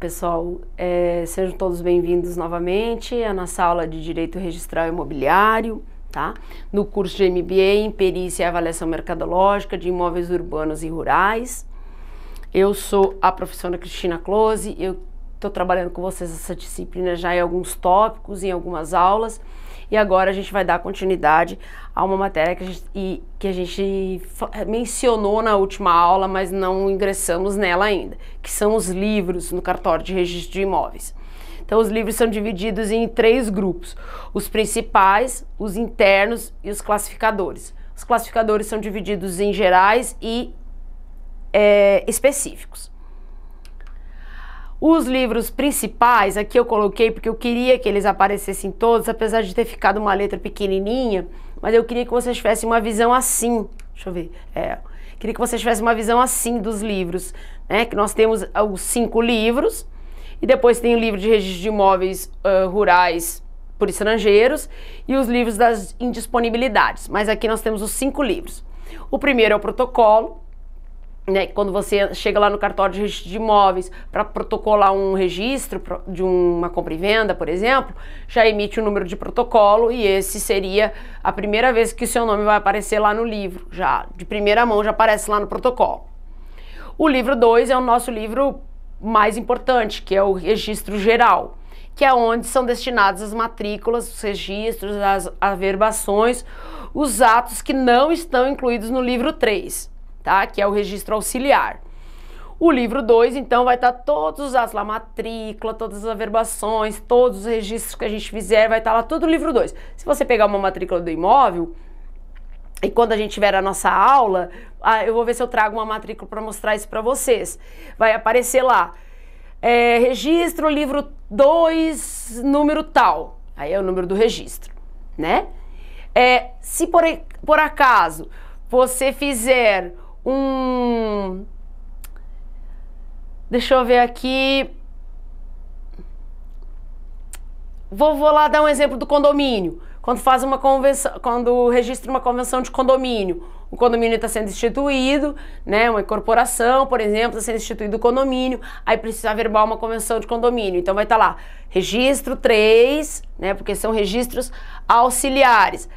pessoal. É, sejam todos bem-vindos novamente à nossa aula de Direito Registral Imobiliário, tá? No curso de MBA em Perícia e Avaliação Mercadológica de Imóveis Urbanos e Rurais. Eu sou a professora Cristina Close, eu estou trabalhando com vocês essa disciplina já em alguns tópicos, em algumas aulas. E agora a gente vai dar continuidade a uma matéria que a gente, que a gente mencionou na última aula, mas não ingressamos nela ainda, que são os livros no cartório de registro de imóveis. Então, os livros são divididos em três grupos: os principais, os internos e os classificadores. Os classificadores são divididos em gerais e é, específicos. Os livros principais, aqui eu coloquei porque eu queria que eles aparecessem todos, apesar de ter ficado uma letra pequenininha, mas eu queria que vocês tivessem uma visão assim. Deixa eu ver. É, queria que vocês tivessem uma visão assim dos livros, né? Que nós temos os cinco livros e depois tem o livro de registro de imóveis uh, rurais por estrangeiros e os livros das indisponibilidades. Mas aqui nós temos os cinco livros. O primeiro é o protocolo, né, quando você chega lá no cartório de registro de imóveis para protocolar um registro de uma compra e venda, por exemplo, já emite o um número de protocolo e esse seria a primeira vez que o seu nome vai aparecer lá no livro, já de primeira mão já aparece lá no protocolo. O livro 2 é o nosso livro mais importante, que é o registro geral, que é onde são destinadas as matrículas, os registros, as averbações, os atos que não estão incluídos no livro 3 tá? Que é o registro auxiliar. O livro 2, então, vai estar tá todos as lá, matrícula, todas as averbações, todos os registros que a gente fizer, vai estar tá lá tudo o livro 2. Se você pegar uma matrícula do imóvel, e quando a gente tiver a nossa aula, ah, eu vou ver se eu trago uma matrícula para mostrar isso para vocês. Vai aparecer lá, é, registro, livro 2, número tal. Aí é o número do registro, né? É, se por, por acaso você fizer um. Deixa eu ver aqui. Vou, vou lá dar um exemplo do condomínio. Quando faz uma convenção, quando registra uma convenção de condomínio, o condomínio está sendo instituído, né? Uma incorporação por exemplo, está sendo instituído o condomínio, aí precisa averbar uma convenção de condomínio. Então vai estar tá lá, registro 3, né? Porque são registros auxiliares,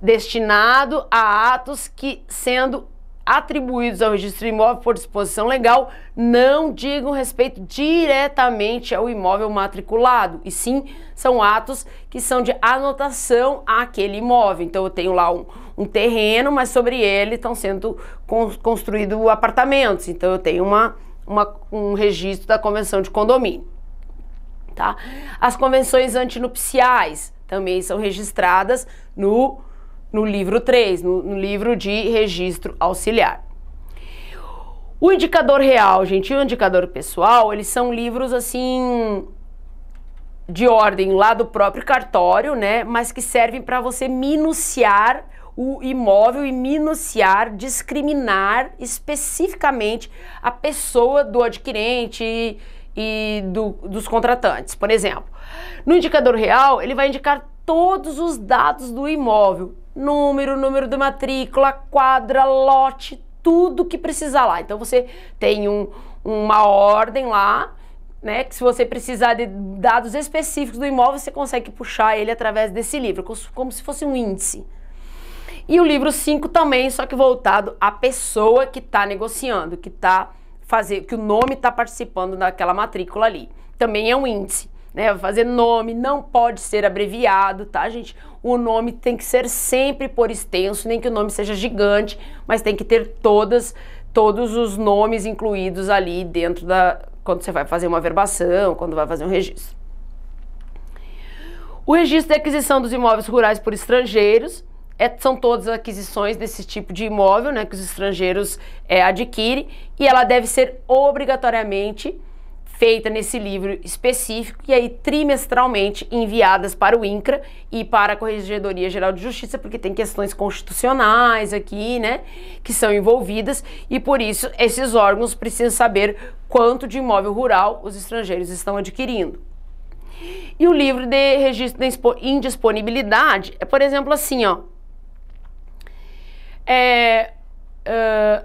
destinado a atos que, sendo atribuídos ao registro imóvel por disposição legal não digam respeito diretamente ao imóvel matriculado, e sim são atos que são de anotação àquele imóvel. Então eu tenho lá um, um terreno, mas sobre ele estão sendo construídos apartamentos. Então eu tenho uma, uma, um registro da convenção de condomínio. Tá? As convenções antinupciais também são registradas no no livro 3, no, no livro de registro auxiliar. O indicador real, gente, e o indicador pessoal, eles são livros assim de ordem lá do próprio cartório, né? Mas que servem para você minuciar o imóvel e minuciar, discriminar especificamente a pessoa do adquirente e, e do, dos contratantes. Por exemplo, no indicador real, ele vai indicar todos os dados do imóvel, número, número de matrícula, quadra, lote, tudo que precisar lá. Então você tem um, uma ordem lá, né? Que se você precisar de dados específicos do imóvel, você consegue puxar ele através desse livro, como se fosse um índice. E o livro 5 também, só que voltado à pessoa que está negociando, que tá fazer, que o nome está participando daquela matrícula ali. Também é um índice né? Fazer nome não pode ser abreviado, tá, gente? O nome tem que ser sempre por extenso, nem que o nome seja gigante, mas tem que ter todas todos os nomes incluídos ali dentro da quando você vai fazer uma verbação, quando vai fazer um registro. O registro de aquisição dos imóveis rurais por estrangeiros é, são todas aquisições desse tipo de imóvel, né, que os estrangeiros é, adquirem e ela deve ser obrigatoriamente feita nesse livro específico e aí trimestralmente enviadas para o INCRA e para a Corregedoria Geral de Justiça, porque tem questões constitucionais aqui, né, que são envolvidas e por isso esses órgãos precisam saber quanto de imóvel rural os estrangeiros estão adquirindo. E o livro de registro de indisponibilidade é, por exemplo, assim, ó. É,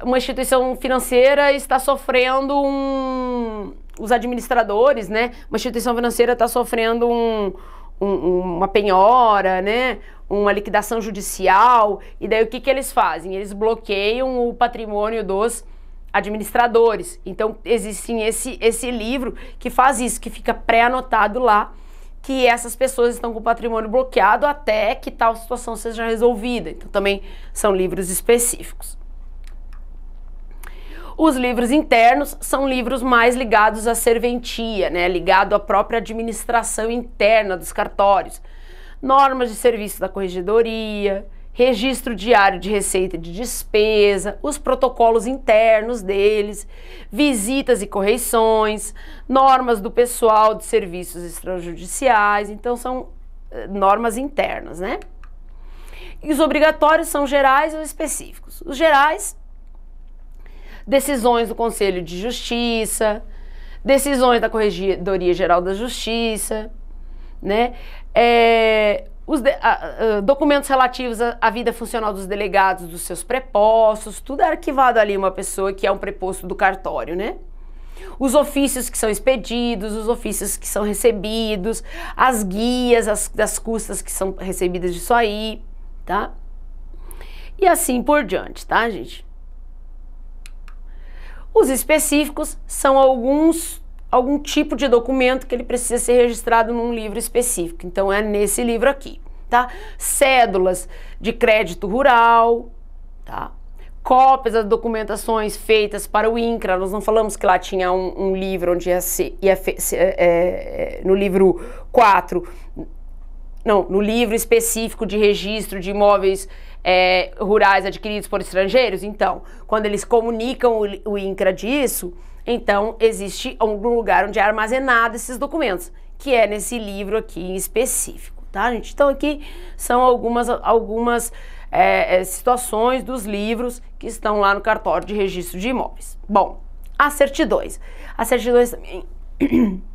uh, uma instituição financeira está sofrendo um os administradores, né? Uma instituição financeira está sofrendo um, um, uma penhora, né? Uma liquidação judicial. E daí o que, que eles fazem? Eles bloqueiam o patrimônio dos administradores. Então, existe sim, esse, esse livro que faz isso, que fica pré-anotado lá, que essas pessoas estão com o patrimônio bloqueado até que tal situação seja resolvida. Então, também são livros específicos. Os livros internos são livros mais ligados à serventia, né, ligado à própria administração interna dos cartórios. Normas de serviço da corregedoria, registro diário de receita e de despesa, os protocolos internos deles, visitas e correições, normas do pessoal de serviços extrajudiciais, então são eh, normas internas, né? E os obrigatórios são gerais ou específicos. Os gerais decisões do Conselho de Justiça, decisões da Corregedoria Geral da Justiça, né? É, os de, a, a, documentos relativos à, à, vida funcional dos delegados, dos seus prepostos, tudo é arquivado ali uma pessoa que é um preposto do cartório, né? Os ofícios que são expedidos, os ofícios que são recebidos, as guias, as, custas que são recebidas disso aí, tá? E assim por diante, tá, gente? Os específicos são alguns algum tipo de documento que ele precisa ser registrado num livro específico. Então é nesse livro aqui, tá? Cédulas de crédito rural, tá? Cópias das documentações feitas para o INCRA. Nós não falamos que lá tinha um, um livro onde ia, ser, ia fe, se, é, é, no livro 4 não, no livro específico de registro de imóveis é, rurais adquiridos por estrangeiros. Então, quando eles comunicam o, o INCRA disso, então existe algum lugar onde é armazenado esses documentos, que é nesse livro aqui em específico, tá, gente? Então, aqui são algumas, algumas é, é situações dos livros que estão lá no cartório de registro de imóveis. Bom, as certidões. As certidões também.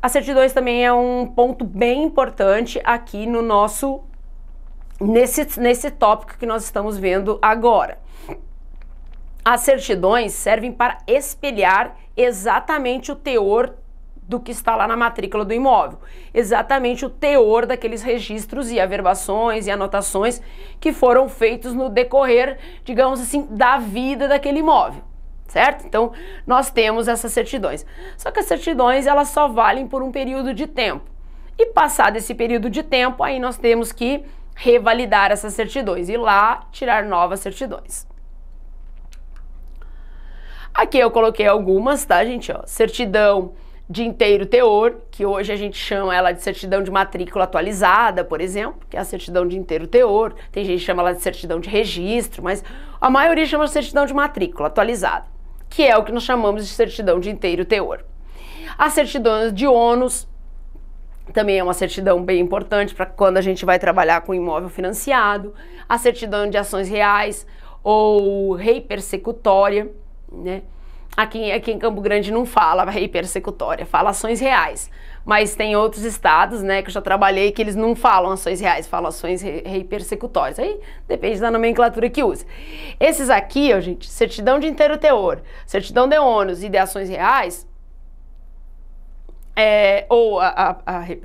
As certidões também é um ponto bem importante aqui no nosso nesse nesse tópico que nós estamos vendo agora. As certidões servem para espelhar exatamente o teor do que está lá na matrícula do imóvel, exatamente o teor daqueles registros e averbações e anotações que foram feitos no decorrer, digamos assim, da vida daquele imóvel certo? Então, nós temos essas certidões. Só que as certidões, elas só valem por um período de tempo. E passado esse período de tempo, aí nós temos que revalidar essas certidões e lá tirar novas certidões. Aqui eu coloquei algumas, tá, gente? Ó, certidão de inteiro teor, que hoje a gente chama ela de certidão de matrícula atualizada, por exemplo, que é a certidão de inteiro teor. Tem gente que chama ela de certidão de registro, mas a maioria chama de certidão de matrícula atualizada que é o que nós chamamos de certidão de inteiro teor. A certidão de ônus também é uma certidão bem importante para quando a gente vai trabalhar com imóvel financiado, a certidão de ações reais ou rei persecutória, né? Aqui, aqui em Campo Grande não fala rei persecutória, fala ações reais. Mas tem outros estados, né, que eu já trabalhei, que eles não falam ações reais, falam ações rei persecutórias. Aí depende da nomenclatura que use. Esses aqui, ó, gente, certidão de inteiro teor, certidão de ônus e de ações reais, é, ou a, a, a rei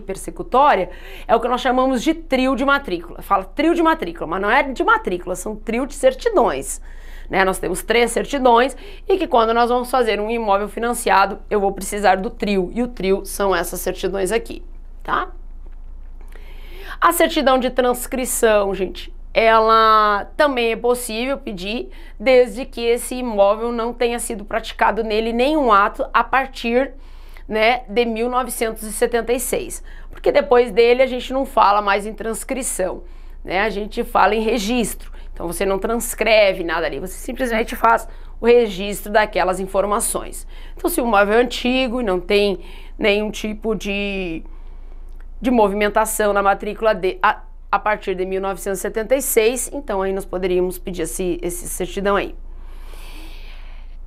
persecutória, é o que nós chamamos de trio de matrícula. Fala trio de matrícula, mas não é de matrícula, são trio de certidões. Né? Nós temos três certidões e que quando nós vamos fazer um imóvel financiado, eu vou precisar do trio. E o trio são essas certidões aqui, tá? A certidão de transcrição, gente, ela também é possível pedir, desde que esse imóvel não tenha sido praticado nele nenhum ato a partir né, de 1976. Porque depois dele a gente não fala mais em transcrição né, a gente fala em registro. Então você não transcreve nada ali, você simplesmente faz o registro daquelas informações. Então, se o móvel é antigo e não tem nenhum tipo de, de movimentação na matrícula de, a, a partir de 1976, então aí nós poderíamos pedir esse, esse certidão aí.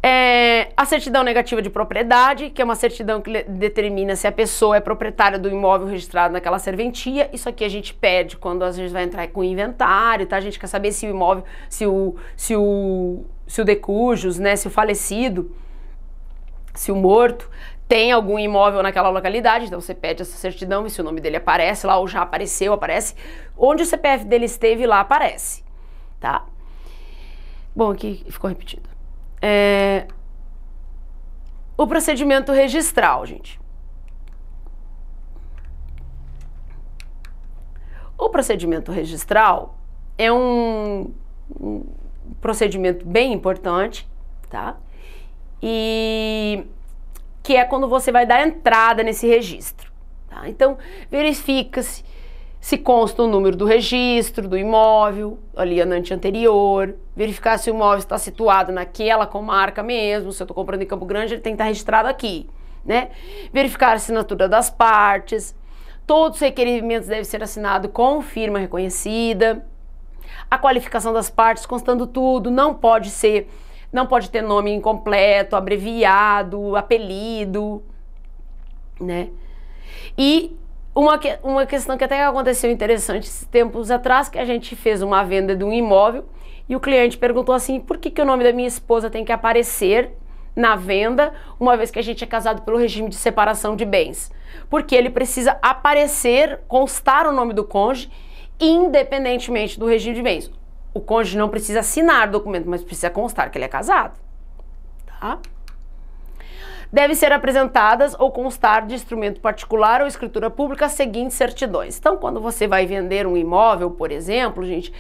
É, a certidão negativa de propriedade, que é uma certidão que determina se a pessoa é proprietária do imóvel registrado naquela serventia. Isso aqui a gente pede quando a gente vai entrar com o inventário, tá? A gente quer saber se o imóvel, se o, se o, se o decujos né? Se o falecido, se o morto tem algum imóvel naquela localidade, então você pede essa certidão e se o nome dele aparece lá ou já apareceu, aparece. Onde o CPF dele esteve lá aparece, tá? Bom, aqui ficou repetido. É, o procedimento registral, gente. O procedimento registral é um, um procedimento bem importante, tá? E que é quando você vai dar entrada nesse registro. Tá? Então, verifica-se se consta o número do registro do imóvel, ali anante anterior, verificar se o imóvel está situado naquela comarca mesmo, se eu estou comprando em Campo Grande, ele tem que estar tá registrado aqui, né? Verificar a assinatura das partes, todos os requerimentos devem ser assinados com firma reconhecida, a qualificação das partes constando tudo, não pode ser, não pode ter nome incompleto, abreviado, apelido, né? E uma, que, uma questão que até aconteceu interessante tempos atrás, que a gente fez uma venda de um imóvel e o cliente perguntou assim, por que, que o nome da minha esposa tem que aparecer na venda, uma vez que a gente é casado pelo regime de separação de bens? Porque ele precisa aparecer, constar o nome do cônjuge, independentemente do regime de bens. O cônjuge não precisa assinar o documento, mas precisa constar que ele é casado. Tá? devem ser apresentadas ou constar de instrumento particular ou escritura pública as seguintes certidões. Então, quando você vai vender um imóvel, por exemplo, gente,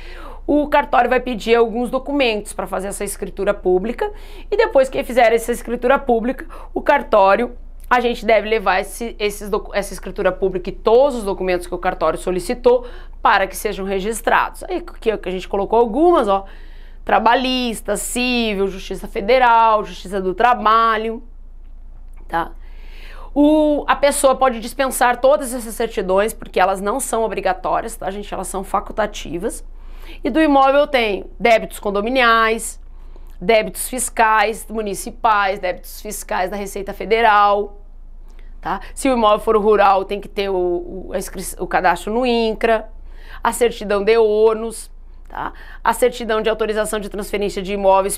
o cartório vai pedir alguns documentos para fazer essa escritura pública e depois que fizer essa escritura pública, o cartório a gente deve levar esse, esses, essa escritura pública e todos os documentos que o cartório solicitou para que sejam registrados. Aí que a gente colocou algumas, ó, trabalhista, civil, justiça federal, justiça do trabalho, tá? O, a pessoa pode dispensar todas essas certidões, porque elas não são obrigatórias, tá, gente? Elas são facultativas. E do imóvel tem débitos condominiais, débitos fiscais municipais, débitos fiscais da Receita Federal, tá? Se o imóvel for rural, tem que ter o, o, o cadastro no INCRA, a certidão de ônus, tá? A certidão de autorização de transferência de imóvel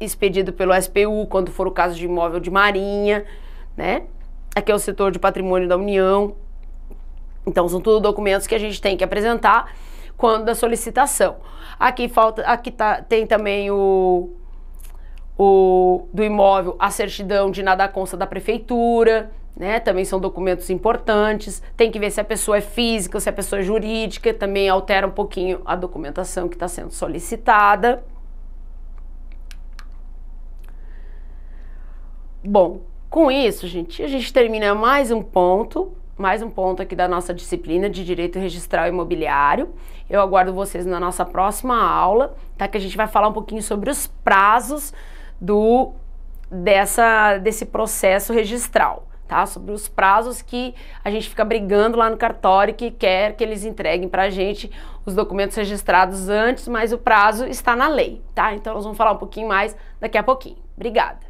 expedido pelo SPU, quando for o caso de imóvel de marinha, né? Aqui é o setor de patrimônio da União. Então são tudo documentos que a gente tem que apresentar quando da solicitação. Aqui falta, aqui tá, tem também o, o do imóvel, a certidão de nada consta da prefeitura, né? Também são documentos importantes. Tem que ver se a pessoa é física, se a pessoa é jurídica, também altera um pouquinho a documentação que está sendo solicitada. Bom, com isso, gente, a gente termina mais um ponto, mais um ponto aqui da nossa disciplina de Direito Registral Imobiliário. Eu aguardo vocês na nossa próxima aula, tá? Que a gente vai falar um pouquinho sobre os prazos do dessa desse processo registral, tá? Sobre os prazos que a gente fica brigando lá no cartório que quer que eles entreguem para a gente os documentos registrados antes, mas o prazo está na lei, tá? Então nós vamos falar um pouquinho mais daqui a pouquinho. Obrigada.